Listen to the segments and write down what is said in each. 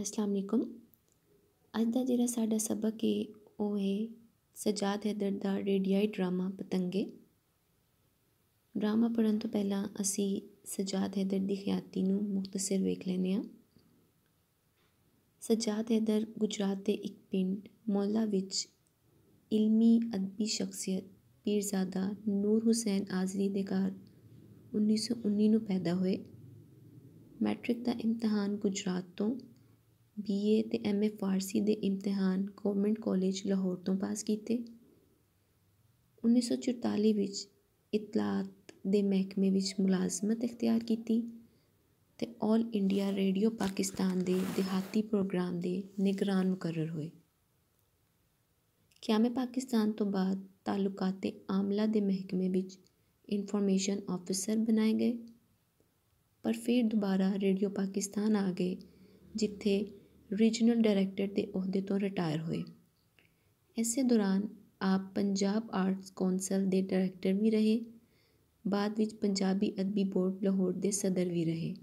ਅਸਲਾਮ ਅਲੈਕੁਮ ਅੱਜ ਦਾ ਜਿਹੜਾ ਸਾਡਾ ਸਬਕ ਹੈ ਉਹ ਹੈ ਸਜਾਦ ਹੈਦਰ ਦਾ ਰੇਡੀਆਈ ਡਰਾਮਾ ਪਤੰਗੇ ਡਰਾਮਾ ਪੜਨ ਤੋਂ ਪਹਿਲਾਂ ਅਸੀਂ ਸਜਾਦ ਹੈਦਰ ਦੀ ਖਿਆਤੀ ਨੂੰ ਮੁਖਤਸਰ ਵੇਖ ਲੈਨੇ ਆ ਸਜਾਦ ਹੈਦਰ ਗੁਜਰਾਤ ਦੇ ਇੱਕ ਪਿੰਡ ਮੌਲਾ ਵਿੱਚ ਇਲਮੀ ਅਦਬੀ ਸ਼ਖਸੀਅਤ ਪੀਰਜ਼ਾਦਾ ਨੂਰ ਹੁਸੈਨ ਆਜ਼ਰੀ ਦੇ ਘਰ 1919 ਨੂੰ ਪੈਦਾ ਹੋਏ ਮੈਟ੍ਰਿਕ ਦਾ ਇਮਤਿਹਾਨ ਗੁਜਰਾਤ ਤੋਂ ਬੀ ਏ ਅਤੇ ਐਮ ਏ ਫ਼ਾਰਸੀ ਦੇ ਇਮਤਿਹਾਨ ਗਵਰਨਮੈਂਟ ਕਾਲਜ ਲਾਹੌਰ ਤੋਂ ਪਾਸ ਕੀਤੇ 1944 ਵਿੱਚ ਇਤਲਾਤ ਦੇ ਮਹਿਕਮੇ ਵਿੱਚ ਮੁਲਾਜ਼ਮਤ ਇਖਤਿਆਰ ਕੀਤੀ ਤੇ 올 ਇੰਡੀਆ ਰੇਡੀਓ ਪਾਕਿਸਤਾਨ ਦੇ ਦਿਹਾਤੀ ਪ੍ਰੋਗਰਾਮ ਦੇ ਨਿਗਰਾਨ ਮੁਕਰਰ ਹੋਏ ਕਿਆਮੇ ਪਾਕਿਸਤਾਨ ਤੋਂ ਬਾਅਦ ਤਾਲੁਕਾਤ ਆਮਲਾ ਦੇ ਮਹਿਕਮੇ ਵਿੱਚ ਇਨਫੋਰਮੇਸ਼ਨ ਆਫੀਸਰ ਬਣਾਏ ਗਏ ਪਰ ਫਿਰ ਦੁਬਾਰਾ ਰੇਡੀਓ ਪਾਕਿਸਤਾਨ ਆ ਗਏ ਜਿੱਥੇ ਰੀਜਨਲ ਡਾਇਰੈਕਟਰ ਦੇ ਅਹੁਦੇ ਤੋਂ ਰਿਟਾਇਰ ਹੋਏ ਇਸੇ ਦੌਰਾਨ ਆਪ ਪੰਜਾਬ ਆਰਟਸ ਕੌਂਸਲ ਦੇ ਡਾਇਰੈਕਟਰ ਵੀ ਰਹੇ ਬਾਅਦ ਵਿੱਚ ਪੰਜਾਬੀ ਅਦਬੀ ਬੋਰਡ ਲਾਹੌਰ ਦੇ ਸਦਰ ਵੀ ਰਹੇ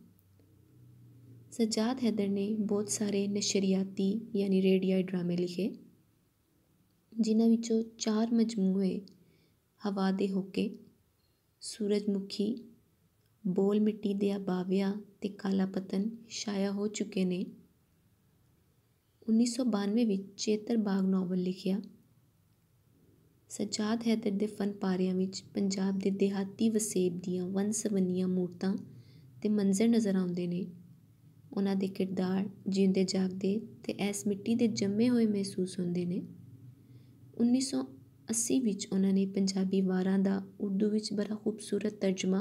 ਸਜਾਦ ਹੈਦਰ ਨੇ ਬਹੁਤ ਸਾਰੇ ਨਸ਼ਰੀਆਤੀ ਯਾਨੀ ਰੇਡੀਆਈ ਡਰਾਮੇ ਲਿਖੇ ਜਿਨ੍ਹਾਂ ਵਿੱਚੋਂ ਚਾਰ ਮਜਮੂਏ ਹਵਾ ਦੇ ਹੋਕੇ ਸੂਰਜਮੁਖੀ ਬੋਲ ਮਿੱਟੀ ਦੇ ਆਬਾਵਿਆ ਤੇ ਕਾਲਾ ਪਤਨ ਸ਼ਾਇਆ ਹੋ ਚੁੱਕੇ ਨੇ ਉੱਨੀ ਸੌ ਬਾਨਵੇਂ ਵਿੱਚ ਚੇਤਰ ਬਾਗ ਨਾਵਲ ਲਿਖਿਆ ਸਜਾਦ ਹੈਦਰ ਦੇ ਫਨ ਪਾਰਿਆਂ ਵਿੱਚ ਪੰਜਾਬ ਦੇ ਦਿਹਾਤੀ ਵਸੇਬ ਦੀਆਂ ਵੰਨ ਸਵੰਨੀਆਂ ਮੂਰਤਾਂ ਅਤੇ ਮੰਜ਼ਰ ਨਜ਼ਰ ਆਉਂਦੇ ਨੇ ਉਹਨਾਂ ਦੇ ਕਿਰਦਾਰ ਜਿਉਂਦੇ ਜਾਗਦੇ ਤੇ ਇਸ ਮਿੱਟੀ ਦੇ ਜੰਮੇ ਹੋਏ ਮਹਿਸੂਸ ਹੁੰਦੇ ਨੇ 1980 ਵਿੱਚ ਉਹਨਾਂ ਨੇ ਪੰਜਾਬੀ ਵਾਰਾਂ ਦਾ ਉਰਦੂ ਵਿੱਚ ਬੜਾ ਖੂਬਸੂਰਤ ਤਰਜਮਾ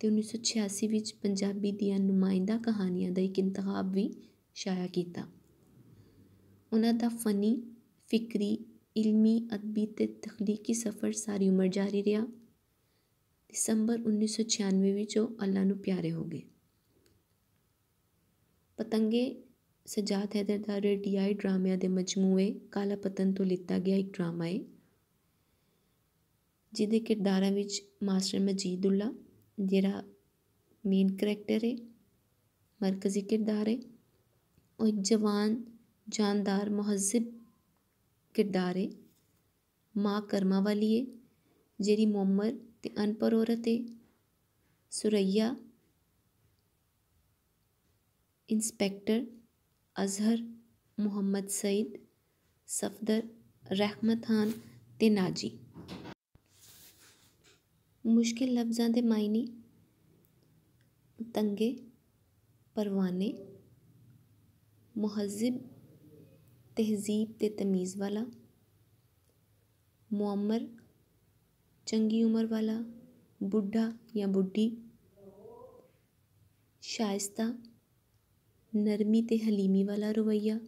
ਤੇ 1986 ਵਿੱਚ ਪੰਜਾਬੀ ਦੀਆਂ ਨੁਮਾਇੰਦਾ ਕਹਾਣੀਆਂ ਦਾ ਇੱਕ ਇੰਤਖਾਬ ਵੀ ਸ਼ਾਇਆ ਕੀਤਾ ਉਹਨਾਂ ਦਾ ਫਨੀ ਫਿਕਰੀ ਇਲਮੀ ਅਦਬੀ ਤੇ ਤਖਲੀਕੀ ਸਫ਼ਰ ساری ਉਮਰ ਜਾਰੀ ਰਿਹਾ ਦਸੰਬਰ 1996 ਵਿੱਚ ਉਹ ਅੱਲਾ ਨੂੰ ਪਿਆਰੇ ਹੋ ਗਏ ਪਤੰਗੇ ਸਜਾਦ ਹੈਦਰ ਦਾ ਰੇਡੀਆਈ ਡਰਾਮਿਆਂ ਦੇ ਮਜਮੂਏ ਕਾਲਾ ਪਤਨ ਤੋਂ ਲਿੱਤਾ ਗਿਆ ਇੱਕ ਡਰਾਮਾ ਹੈ ਜਿਹਦੇ ਕਿਰਦਾਰਾਂ ਵਿੱਚ ਮਾਸਟਰ ਮਜੀਦੁੱਲਾ ਜਿਹੜਾ ਮੇਨ ਕਰੈਕਟਰ ਹੈ ਮਰਕਜ਼ੀ ਕਿਰਦਾਰ ਹੈ ਉਹ ਜਵਾਨ जानदार महज़िब किरदार ऐ मां करमा वाली ऐ जेह्ड़ी मोमर ते अनपढ़ औरत ऐ सुरैया इंस्पैक्टर अजहर मोहम्मद सईद सफदर रैहमत खान ते नाजी मुश्कल लफ्ज़ां दे मायने तंगे परवाने मुहज़ब ਤਹਿਜ਼ੀਬ ਤੇ ਤਮੀਜ਼ ਵਾਲਾ ਮੁਅਮਰ ਚੰਗੀ ਉਮਰ ਵਾਲਾ ਬੁੱਢਾ ਜਾਂ ਬੁੱਢੀ ਸ਼ਾਇਸਤਾ ਨਰਮੀ ਤੇ ਹਲੀਮੀ ਵਾਲਾ ਰਵਈਆ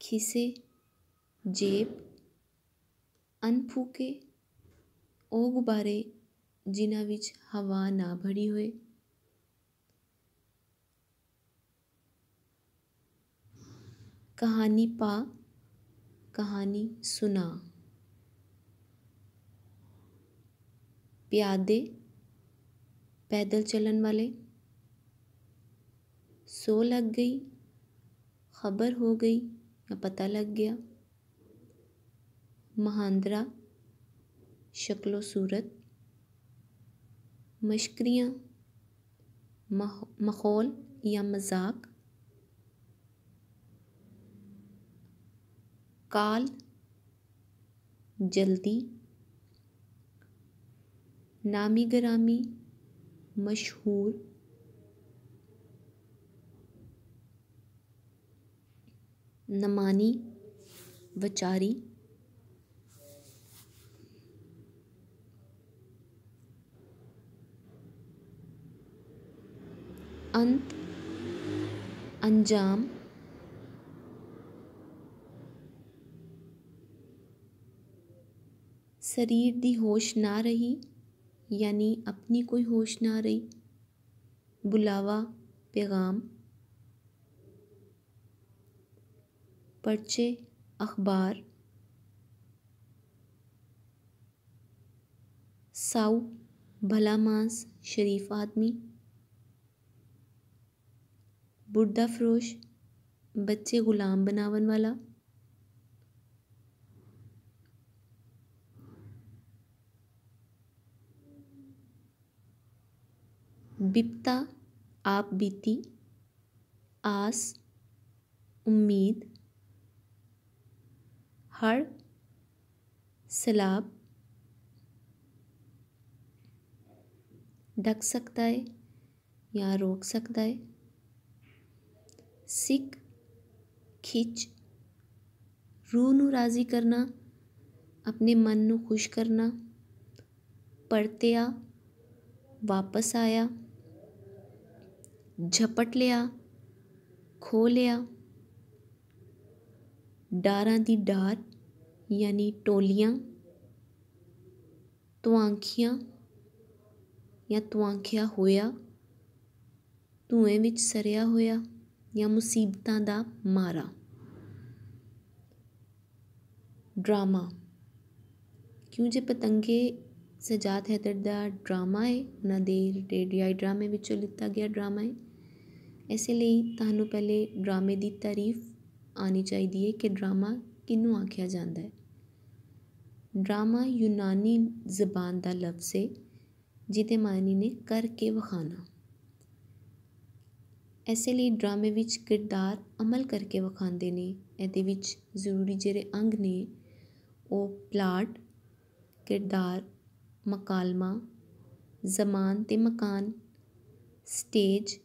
ਖਿਸੇ ਜੇਬ ਅਨਫੂਕੇ ਉਹ ਗੁਬਾਰੇ ਜਿਨ੍ਹਾਂ ਵਿੱਚ ਹਵਾ ਨਾ ਭਰੀ ਹੋਏ कहानी पा कहानी सुना प्यादे पैदल चलन वाले सो लग गई खबर हो गई या पता लग गया महान्द्रा शक्लो सूरत मशक्रियाँ मखौल या मजाक काल जल्दी नामी गरामी मशहूर नमानी वचारी अंत अंजाम शरीर दी होश ना रही यानी अपनी कोई होश ना रही बुलावा पैगाम पर्चे अखबार साऊ भला मांस शरीफ आदमी बुढ़ा फरोश बच्चे ग़ुलाम बनावन वाला बिपता आप बीती आस उम्मीद हर सैलाब ढक सकता है या रोक सकता है सिक खिच रूह ਨੂੰ राजी करना अपने मन ਨੂੰ खुश करना ਪਰਤਿਆ वापस आया ਝਪਟ ਲਿਆ ਖੋ ਲਿਆ ਡਾਰਾਂ ਦੀ ਡਾਰ ਯਾਨੀ ਟੋਲੀਆਂ ਤੁਆਂਖੀਆਂ ਜਾਂ ਤੁਆਂਖਿਆ ਹੋਇਆ ਧੂਏ ਵਿੱਚ ਸਰਿਆ ਹੋਇਆ ਜਾਂ ਮੁਸੀਬਤਾਂ ਦਾ ਮਾਰਾ ਡਰਾਮਾ ਕਿਉਂ ਜੇ ਪਤੰਗੇ ਸਜਾਤ ਹੈਦਰ ਦਾ ਡਰਾਮਾ ਹੈ ਉਹਨਾਂ ਦੇ ਰਿਲੇਟਡ ਡਰਾਮੇ ਵਿੱਚੋਂ ਲਿੱਤਾ ਗਿਆ ਡਰਾਮਾ ਹੈ ਇਸੇ ਲਈ ਤੁਹਾਨੂੰ ਪਹਿਲੇ ਡਰਾਮੇ ਦੀ ਤਾਰੀਫ ਆਣੀ ਚਾਹੀਦੀ ਹੈ ਕਿ ਡਰਾਮਾ ਕਿਹਨੂੰ ਆਖਿਆ ਜਾਂਦਾ ਹੈ ਡਰਾਮਾ ਯੂਨਾਨੀ ਜ਼ਬਾਨ ਦਾ ਲਫ਼ਜ਼ ਹੈ ਜਿਹਦੇ ਮਾਇਨੇ ਨੇ ਕਰਕੇ ਵਿਖਾਣਾ ਇਸੇ ਲਈ ਡਰਾਮੇ ਵਿੱਚ ਕਿਰਦਾਰ ਅਮਲ ਕਰਕੇ ਵਿਖਾਉਂਦੇ ਨੇ ਇਹਦੇ ਵਿੱਚ ਜ਼ਰੂਰੀ ਜਿਹੜੇ ਅੰਗ ਨੇ ਉਹ ਪਲਾਟ ਕਿਰਦਾਰ ਮਕਾਲਮਾ ਜ਼ਮਾਨ ਤੇ ਮਕਾਨ ਸਟੇਜ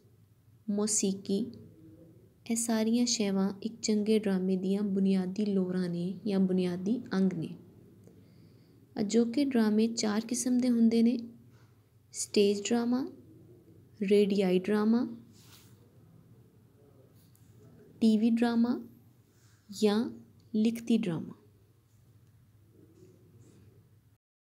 ਮੌਸੀਕੀ ਇਹ ਸਾਰੀਆਂ ਸ਼ੈਵਾਂ ਇੱਕ ਚੰਗੇ ਡਰਾਮੇ ਦੀਆਂ ਬੁਨਿਆਦੀ ਲੋੜਾਂ ਨੇ ਜਾਂ ਬੁਨਿਆਦੀ ਅੰਗ ਨੇ ਅਜੋਕੇ ਡਰਾਮੇ ਚਾਰ ਕਿਸਮ ਦੇ ਹੁੰਦੇ ਨੇ ਸਟੇਜ ਡਰਾਮਾ ਰੇਡੀਆਈ ਡਰਾਮਾ ਟੀਵੀ ਡਰਾਮਾ ਜਾਂ ਲਿਖਤੀ ਡਰਾਮਾ